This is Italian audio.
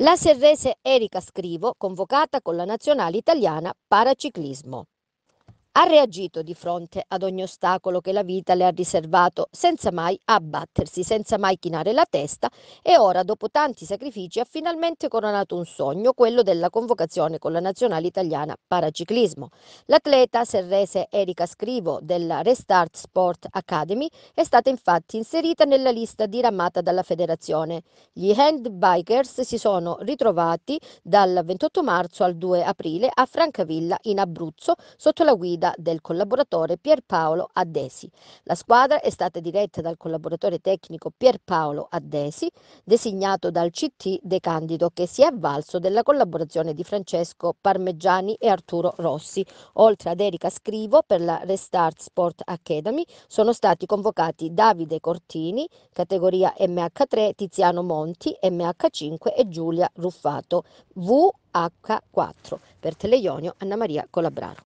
La serrese Erika Scrivo, convocata con la nazionale italiana paraciclismo. Ha reagito di fronte ad ogni ostacolo che la vita le ha riservato, senza mai abbattersi, senza mai chinare la testa e ora, dopo tanti sacrifici, ha finalmente coronato un sogno, quello della convocazione con la nazionale italiana paraciclismo. L'atleta serrese Erika Scrivo della Restart Sport Academy è stata infatti inserita nella lista diramata dalla federazione. Gli handbikers si sono ritrovati dal 28 marzo al 2 aprile a Francavilla in Abruzzo sotto la guida diretta del collaboratore Pierpaolo Addesi. La squadra è stata diretta dal collaboratore tecnico Pierpaolo Addesi, designato dal CT De Candido, che si è avvalso della collaborazione di Francesco Parmeggiani e Arturo Rossi. Oltre ad Erika Scrivo per la Restart Sport Academy sono stati convocati Davide Cortini, categoria MH3, Tiziano Monti, MH5 e Giulia Ruffato, VH4. Per Teleionio, Anna Maria Colabraro.